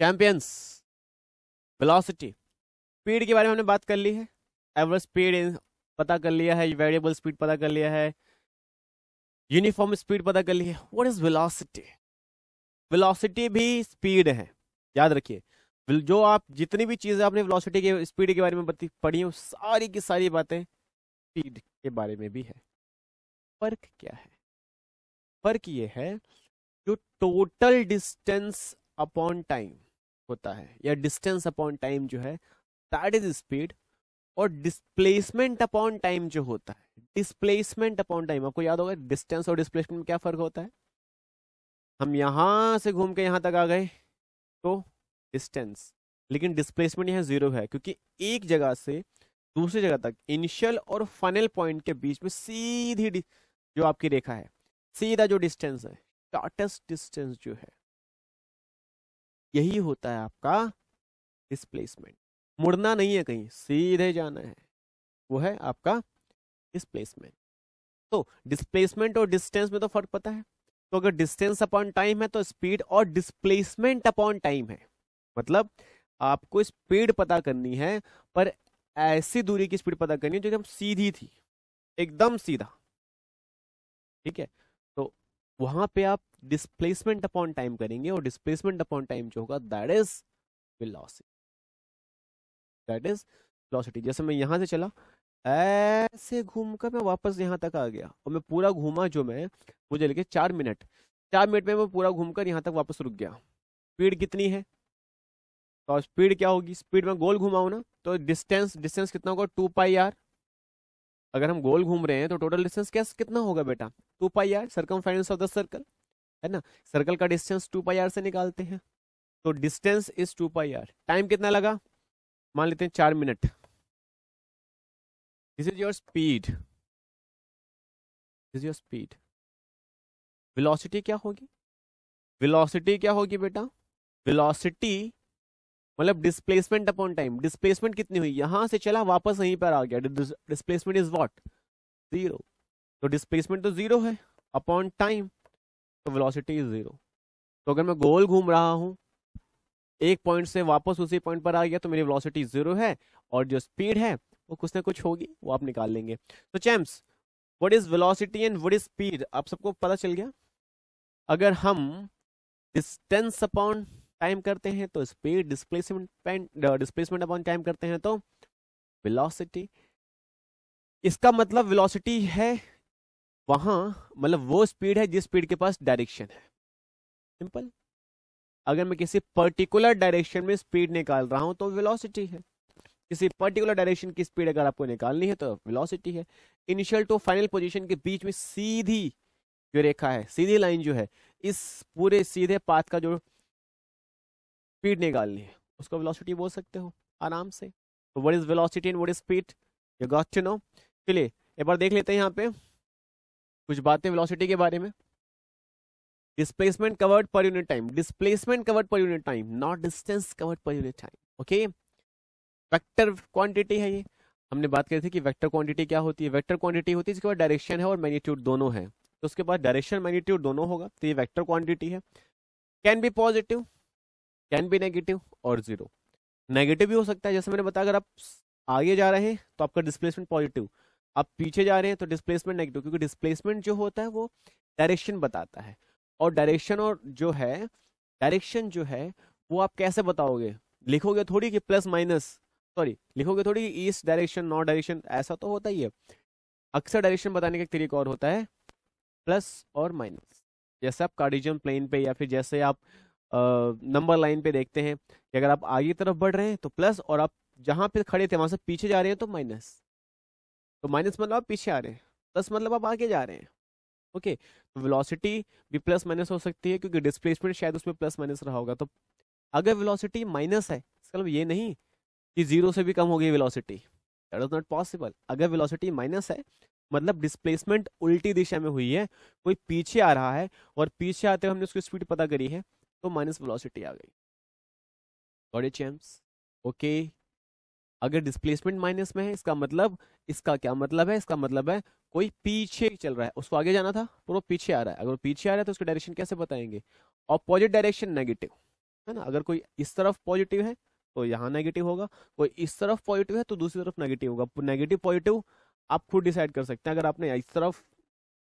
Champions velocity speed के बारे में हमने बात कर ली है एवरेज स्पीड पता कर लिया है वेरिएबल स्पीड पता कर लिया है यूनिफॉर्म स्पीड पता कर लिया है व्हाट इज वेलोसिटी वेलोसिटी भी स्पीड है याद रखिए जो आप जितनी भी चीज़ें आपने वेलोसिटी के स्पीड के बारे में पढ़ी हो सारी की सारी बातें स्पीड के बारे में भी है फर्क क्या है फर्क ये है जो टोटल डिस्टेंस अपॉन टाइम होता है या डिस्टेंस अपॉन टाइम जो है दैट इज स्पीड और डिस्प्लेसमेंट अपॉन टाइम जो होता है डिस्प्लेसमेंट अपॉन टाइम आपको याद होगा डिस्टेंस और डिस्प्लेसमेंट में क्या फर्क होता है हम यहाँ से घूम के यहाँ तक आ गए तो डिस्टेंस लेकिन डिस्प्लेसमेंट यहाँ जीरो है क्योंकि एक जगह से दूसरी जगह तक इनिशियल और फाइनल पॉइंट के बीच में सीधी जो आपकी रेखा है सीधा जो डिस्टेंस है शॉर्टेस्ट डिस्टेंस जो है यही होता है आपका डिस्प्लेसमेंट मुड़ना नहीं है कहीं सीधे जाना है वो है आपका डिस्प्लेसमेंट तो डिस्प्लेसमेंट और डिस्टेंस में तो फर्क पता है तो अगर डिस्टेंस अपॉन टाइम है तो स्पीड और डिस्प्लेसमेंट अपॉन टाइम है मतलब आपको स्पीड पता करनी है पर ऐसी दूरी की स्पीड पता करनी है जो कि हम सीधी थी एकदम सीधा ठीक है वहां पे आप डिस्प्लेसमेंट अपॉन टाइम करेंगे और डिस्प्लेसमेंट अपॉन टाइम जो होगा that is velocity that is velocity जैसे मैं यहां से चला ऐसे घूम कर मैं वापस यहाँ तक आ गया और मैं पूरा घूमा जो मैं मुझे लेके चार मिनट चार मिनट में मैं पूरा घूमकर यहाँ तक वापस रुक गया स्पीड कितनी है तो स्पीड क्या होगी स्पीड में गोल घुमाऊ ना तो डिस्टेंस डिस्टेंस कितना होगा टू पाई आर अगर हम गोल घूम रहे हैं तो टोटल डिस्टेंस क्या कितना होगा बेटा two pi r circum of the circle है ना सर्कल का डिस्टेंस टू पाई आर से निकालते हैं तो distance is two pi r time कितना लगा मान लेते हैं चार minute this is your speed this your speed velocity क्या होगी वेलोसिटी क्या होगी बेटा वेलोसिटी मतलब डिस्प्लेसमेंट अपॉन टाइम डिस्प्लेसमेंट कितनी हुई यहां से चला वापस यहीं पर आ गया डिस्प्लेसमेंट इज वॉट जीरो तो डिस्प्लेसमेंट तो जीरो है अपॉन टाइम तो वेलोसिटी इज जीरो तो अगर मैं गोल घूम रहा हूं एक पॉइंट से वापस उसी पॉइंट पर आ गया तो मेरी वेलोसिटी जीरो है और जो स्पीड है वो कुछ ना कुछ होगी वो आप निकाल लेंगे तो champs what is velocity and what is speed आप सबको पता चल गया अगर हम डिस्टेंस अपॉन टाइम करते हैं तो speed displacement displacement upon time करते हैं तो वेलोसिटी इसका मतलब वेलोसिटी है वहां मतलब वो स्पीड है जिस स्पीड के पास डायरेक्शन है सिंपल अगर मैं किसी पर्टिकुलर डायरेक्शन में स्पीड निकाल रहा हूं तो वेलोसिटी है किसी पर्टिकुलर डायरेक्शन की स्पीड अगर आपको निकालनी है तो वेलोसिटी है इनिशियल टू फाइनल पोजीशन के बीच में सीधी जो रेखा है सीधी लाइन जो है इस पूरे सीधे पाथ का जो स्पीड निकालनी है उसको वेलोसिटी बोल सकते हो आराम से तो what is velocity and what is speed you got to know चलिए एक बार देख लेते हैं यहाँ पे कुछ बातें वेलोसिटी के बारे में displacement covered per unit time displacement covered per unit time not distance covered per unit time okay vector quantity है ये हमने बात करी थी कि वेक्टर क्वांटिटी क्या होती है वेक्टर क्वांटिटी होती है जिसके बाद डायरेक्शन है और मैग्नीट्यूड दोनों है तो उसके बाद डायरेक्शन मैग्नीट्यूड दोनों होगा तो ये वेक्टर क्वांटिटी है can be positive can be negative और जीरो नेगेटिव भी हो सकता है जैसे मैंने बताया अगर आप आगे जा रहे हैं तो आपका डिस्प्लेसमेंट पॉजिटिव आप पीछे जा रहे हैं तो डिस्प्लेसमेंट नेगेटिव क्योंकि डिस्प्लेसमेंट जो होता है वो डायरेक्शन बताता है और डायरेक्शन और जो है डायरेक्शन जो है वो आप कैसे बताओगे लिखोगे थोड़ी कि प्लस माइनस सॉरी लिखोगे थोड़ी ईस्ट डायरेक्शन नॉर्थ डायरेक्शन ऐसा तो होता ही है अक्सर डायरेक्शन बताने का एक तरीका और होता है प्लस और माइनस जैसे आप कार्डिजन प्लेन पे या फिर जैसे आप नंबर लाइन पे देखते हैं कि अगर आप आगे तरफ बढ़ रहे हैं तो प्लस और आप जहाँ पे खड़े थे वहाँ से पीछे जा रहे हैं तो माइनस तो माइनस मतलब आप पीछे आ रहे हैं प्लस मतलब आप आगे जा रहे हैं ओके तो वेलोसिटी भी प्लस माइनस हो सकती है क्योंकि डिस्प्लेसमेंट शायद उसमें प्लस माइनस रहा होगा तो अगर वेलोसिटी माइनस है इसका मतलब ये नहीं कि जीरो से भी कम हो गई velocity that is not possible अगर वेलोसिटी माइनस है मतलब डिस्प्लेसमेंट उल्टी दिशा में हुई है कोई पीछे आ रहा है और पीछे आते हुए हमने उसकी स्पीड पता करी है तो माइनस वेलोसिटी आ गई गॉड ओके अगर डिस्प्लेसमेंट माइनस में है इसका मतलब इसका क्या मतलब है इसका मतलब है कोई पीछे चल रहा है उसको आगे जाना था तो वो पीछे आ रहा है अगर वो पीछे आ रहा है तो उसके डायरेक्शन कैसे बताएंगे अपोजिट डायरेक्शन नेगेटिव है ना अगर कोई इस तरफ पॉजिटिव है तो यहाँ नेगेटिव होगा कोई इस तरफ पॉजिटिव है तो दूसरी तरफ नेगेटिव होगा नेगेटिव पॉजिटिव आप खुद डिसाइड कर सकते हैं अगर आपने इस तरफ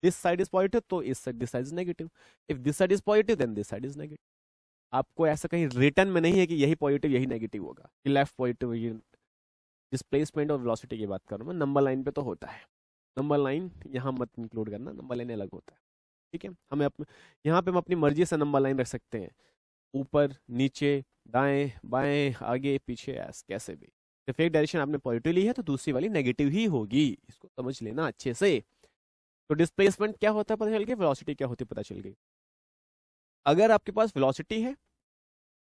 दिस साइड इज पॉजिटिव तो इस side this side is negative if this side is positive then this side is negative आपको ऐसा कहीं रिटर्न में नहीं है कि यही पॉजिटिव यही नेगेटिव होगा कि लेफ्ट पॉजिटिव डिस्प्लेसमेंट और वेलोसिटी की बात करूँ मैं नंबर लाइन पे तो होता है नंबर लाइन यहाँ मत इंक्लूड करना नंबर लाइन अलग होता है ठीक है हमें अपने यहाँ पे हम अपनी मर्जी से नंबर लाइन रख सकते हैं ऊपर नीचे दाएं बाएं आगे पीछे ऐस कैसे भी सिर्फ एक डायरेक्शन आपने पॉजिटिव ली है तो दूसरी वाली नेगेटिव ही होगी इसको समझ लेना अच्छे से तो डिस्प्लेसमेंट क्या होता है पता चल गया वेलोसिटी क्या होती है पता चल गई अगर आपके पास वेलोसिटी है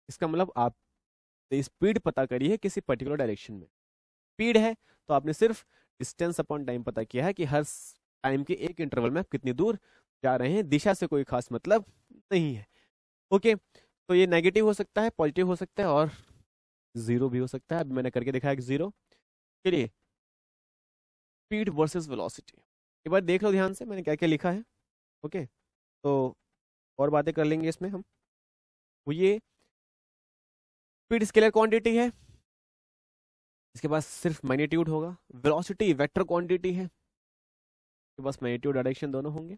इसका मतलब आप तो स्पीड पता करी है किसी पर्टिकुलर डायरेक्शन में स्पीड है तो आपने सिर्फ डिस्टेंस अपॉन टाइम पता किया है कि हर टाइम के एक इंटरवल में आप कितनी दूर जा रहे हैं दिशा से कोई खास मतलब नहीं है ओके तो ये नेगेटिव हो सकता है पॉजिटिव हो सकता है और जीरो भी हो सकता है अभी मैंने करके दिखाया कि जीरो चलिए स्पीड वर्सेस वेलोसिटी एक बार देख लो ध्यान से मैंने क्या क्या लिखा है ओके तो और बातें कर लेंगे इसमें हम वो तो ये स्पीड स्केलर क्वांटिटी है इसके पास सिर्फ मैग्नीट्यूड होगा वेलोसिटी वेक्टर क्वांटिटी है इसके पास मैग्नीट्यूड डायरेक्शन दोनों होंगे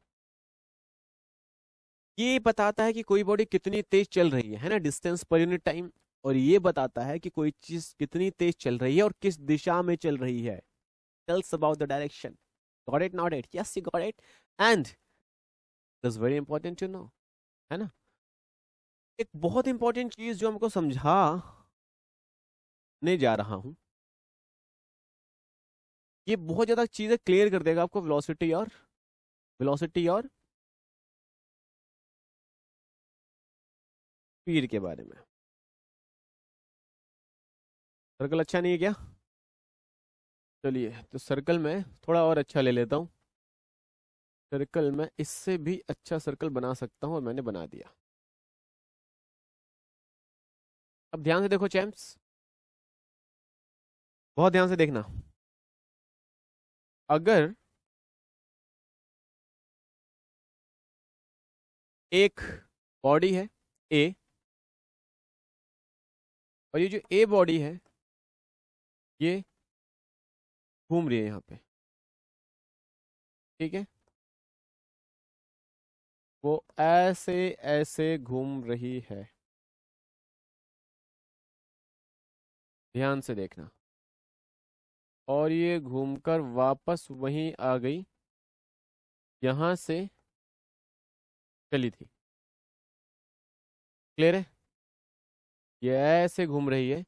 ये बताता है कि कोई बॉडी कितनी तेज चल रही है है ना डिस्टेंस पर यूनिट टाइम और ये बताता है कि कोई चीज कितनी तेज चल रही है और किस दिशा में चल रही है tells about the direction got it not it yes you got it and it is very important to know है ना एक बहुत इंपॉर्टेंट चीज जो हमको समझा ने जा रहा हूं ये बहुत ज्यादा चीजें क्लियर कर देगा आपको वेलोसिटी और वेलोसिटी और स्पीड के बारे में सर्कल अच्छा नहीं है क्या चलिए तो सर्कल में थोड़ा और अच्छा ले लेता हूं सर्कल में इससे भी अच्छा सर्कल बना सकता हूं और मैंने बना दिया अब ध्यान से देखो चैम्प्स बहुत ध्यान से देखना अगर एक बॉडी है ए और ये जो ए बॉडी है ये घूम रही है यहां पे ठीक है वो ऐसे ऐसे घूम रही है ध्यान से देखना और ये घूमकर वापस वहीं आ गई यहां से चली थी क्लियर है ये ऐसे घूम रही है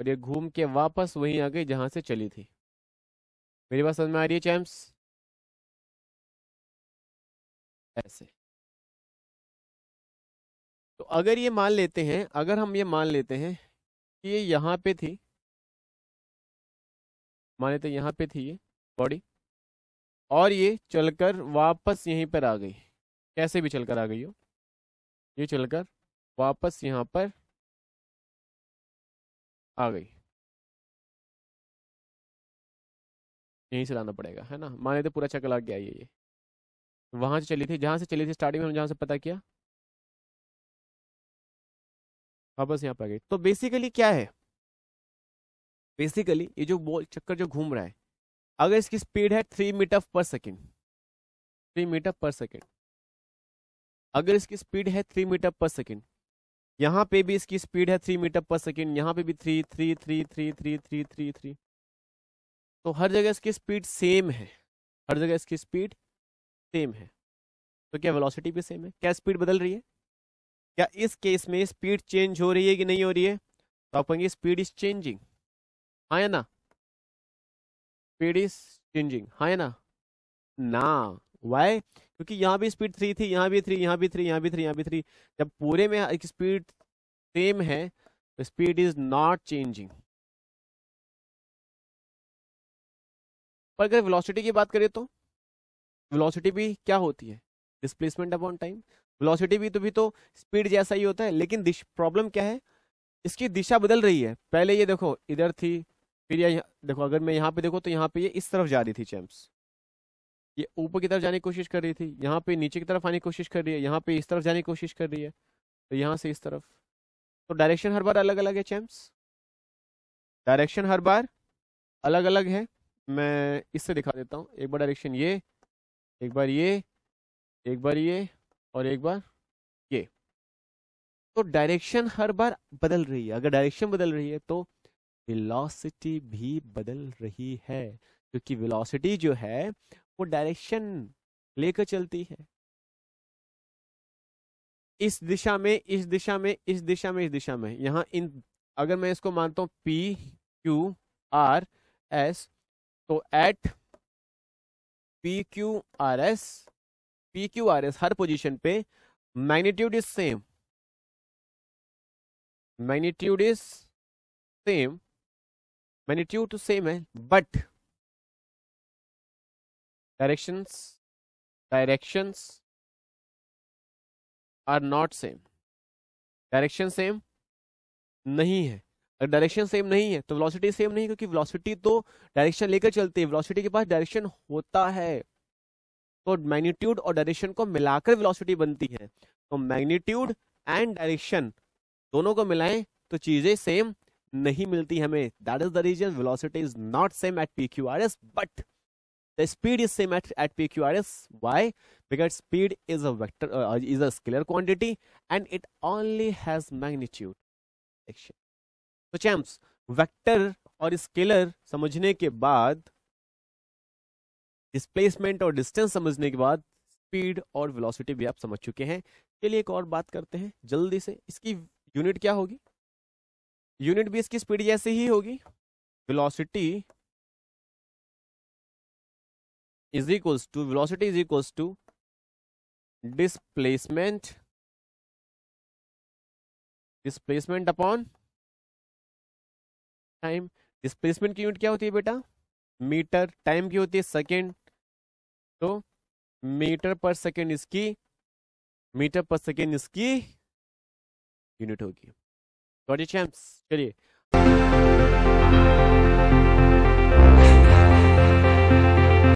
और ये घूम के वापस वहीं आ गई जहां से चली थी मेरी बात समझ में आ रही है चैम्स ऐसे तो अगर ये मान लेते हैं अगर हम ये मान लेते हैं कि ये यहां पे थी माने तो यहाँ पे थी ये बॉडी और ये चलकर वापस यहीं पर आ गई कैसे भी चलकर आ गई हो ये चलकर वापस यहाँ पर आ गई यहीं से लाना पड़ेगा है ना माने तो पूरा चक्कर लग गया ये ये वहाँ से चली थी जहाँ से चली थी स्टार्टिंग में हमने जहाँ से पता किया वापस यहाँ पर आ गई तो बेसिकली क्या है बेसिकली ये जो बॉल चक्कर जो घूम रहा है अगर इसकी स्पीड है three metre per second three metre per second अगर इसकी स्पीड है थ्री मीटर पर सेकेंड यहाँ पे भी इसकी स्पीड है थ्री मीटर पर सेकेंड यहाँ पे भी three three three three three three three three तो हर जगह इसकी स्पीड सेम है हर जगह इसकी स्पीड सेम है तो क्या वेलोसिटी भी सेम है क्या स्पीड बदल रही है क्या इस केस में स्पीड चेंज हो रही है कि नहीं हो रही है तो आप कहेंगे स्पीड इज चेंजिंग हाँ या ना स्पीड इज चेंजिंग हाँ या ना ना वाई क्योंकि यहाँ भी स्पीड थ्री थी यहाँ भी थ्री यहाँ भी थ्री यहाँ भी थ्री यहाँ भी थ्री जब पूरे में एक स्पीड सेम है तो स्पीड इज नॉट चेंजिंग पर अगर वेलोसिटी की बात करें तो वेलोसिटी भी क्या होती है डिस्प्लेसमेंट अपॉन टाइम वेलोसिटी भी तो भी तो स्पीड जैसा ही होता है लेकिन प्रॉब्लम क्या है इसकी दिशा बदल रही है पहले ये देखो इधर थी फिर यह देखो अगर मैं यहाँ पे देखो तो यहाँ पे ये इस तरफ जा रही थी चैम्प्स ये ऊपर की तरफ जाने की कोशिश कर रही थी यहाँ पे नीचे की तरफ आने की कोशिश कर रही है यहाँ पे इस तरफ जाने की कोशिश कर रही है तो यहाँ से इस तरफ तो डायरेक्शन हर बार अलग अलग है चैम्प्स डायरेक्शन हर बार अलग अलग है मैं इससे दिखा देता हूँ एक बार डायरेक्शन ये एक बार ये एक बार ये और एक बार ये तो डायरेक्शन हर बार बदल रही है अगर डायरेक्शन बदल रही है तो वेलोसिटी भी बदल रही है क्योंकि वेलोसिटी जो है वो डायरेक्शन लेकर चलती है इस दिशा में इस दिशा में इस दिशा में इस दिशा में यहां इन अगर मैं इसको मानता हूं पी क्यू आर एस तो at P Q R S P Q R S हर पोजीशन पे magnitude is same magnitude is same magnitude तो सेम है but directions directions are not same direction same नहीं है अगर डायरेक्शन सेम नहीं है तो वेलोसिटी सेम नहीं क्योंकि वेलोसिटी तो डायरेक्शन लेकर चलती है वेलोसिटी के पास डायरेक्शन होता है तो मैग्नीट्यूड और डायरेक्शन को मिलाकर वेलोसिटी बनती है तो मैग्नीट्यूड एंड डायरेक्शन दोनों को मिलाएं तो चीजें सेम नहीं मिलती हमें that is the reason velocity is not same at P Q R S but the speed is same at at P Q R S why because speed is a vector is a scalar quantity and it only has magnitude action तो champs vector और scalar समझने के बाद displacement और distance समझने के बाद speed और वेलोसिटी भी आप समझ चुके हैं चलिए एक और बात करते हैं जल्दी से इसकी यूनिट क्या होगी यूनिट बेस की स्पीड जैसे ही होगी velocity is equals to velocity is equals to displacement displacement upon time displacement की यूनिट क्या होती है बेटा मीटर टाइम की होती है सेकेंड तो मीटर पर सेकेंड इसकी मीटर पर सेकेंड इसकी यूनिट होगी Got it, champs? चलिए